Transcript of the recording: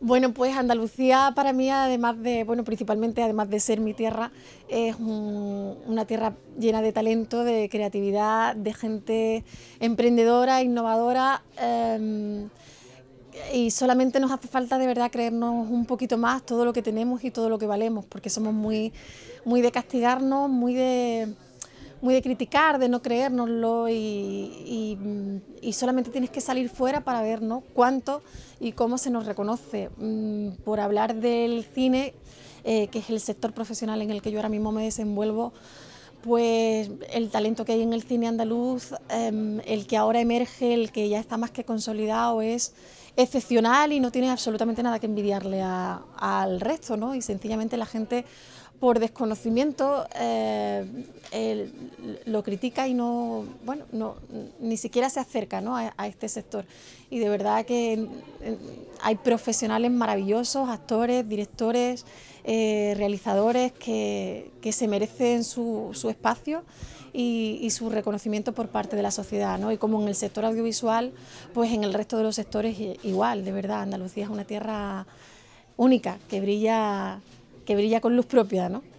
Bueno, pues Andalucía para mí, además de, bueno, principalmente además de ser mi tierra, es una tierra llena de talento, de creatividad, de gente emprendedora, innovadora. Em, y solamente nos hace falta de verdad creernos un poquito más todo lo que tenemos y todo lo que valemos, porque somos muy, muy de castigarnos, muy de muy de criticar, de no creérnoslo y, y, solamente tienes que salir fuera para ver ¿no? cuánto y cómo se nos reconoce. Mm, por hablar del cine, eh, que es el sector profesional en el que yo ahora mismo me desenvuelvo, pues el talento que hay en el cine andaluz, em, el que ahora emerge, el que ya está más que consolidado, es excepcional y no tiene absolutamente nada que envidiarle al resto, ¿no? Y sencillamente la gente por desconocimiento eh, lo critica y no, bueno, no, ni siquiera se acerca a, este sector. Y de verdad que eh, hay profesionales maravillosos, actores, directores, eh, realizadores que, se merecen su, espacio y, y, su reconocimiento por parte de la sociedad. ¿no? Y como en el sector audiovisual, pues en el resto de los sectores igual, de verdad, Andalucía es una tierra única que brilla que brilla con luz propia, ¿no?